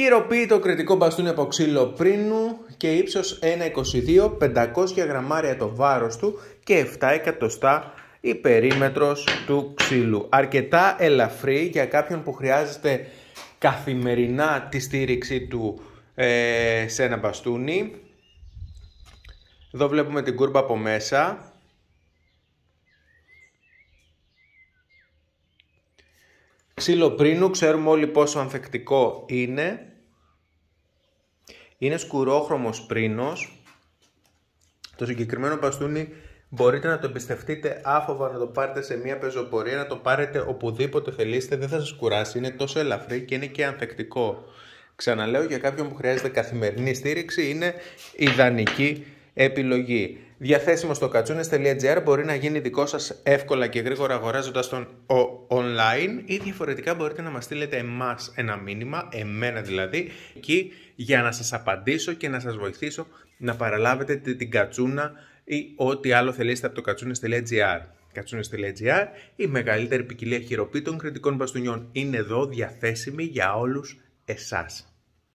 Χειροποίητο το κριτικό μπαστούνι από ξύλο πρίνου και ύψος 1,22, 500 γραμμάρια το βάρος του και 7 εκατοστά η περίμετρος του ξύλου. Αρκετά ελαφρύ για κάποιον που χρειάζεται καθημερινά τη στήριξή του ε, σε ένα μπαστούνι. Εδώ βλέπουμε την κούρπα από μέσα. Ξύλο πρίνου, ξέρουμε όλοι πόσο ανθεκτικό είναι. Είναι σκουρόχρωμος πρίνος. Το συγκεκριμένο μπαστούνι μπορείτε να το εμπιστευτείτε άφοβα, να το πάρετε σε μια πεζοπορία, να το πάρετε οπουδήποτε θελήσετε, δεν θα σας κουράσει, είναι τόσο ελαφρύ και είναι και ανθεκτικό. Ξαναλέω για κάποιον που χρειάζεται καθημερινή στήριξη, είναι ιδανική επιλογή. Διαθέσιμο στο κατσούνε.gr μπορεί να γίνει δικό σας εύκολα και γρήγορα αγοράζοντας τον online ή διαφορετικά μπορείτε να μας στείλετε εμάς ένα μήνυμα, εμένα δηλαδή, εκεί για να σας απαντήσω και να σας βοηθήσω να παραλάβετε την κατσούνα ή ό,τι άλλο θελήσετε από το κατσούνες.gr. Κατσούνες.gr, η μεγαλύτερη ποικιλία χειροποίητων κριτικών μπαστούνιών είναι εδώ διαθέσιμη για όλους εσάς.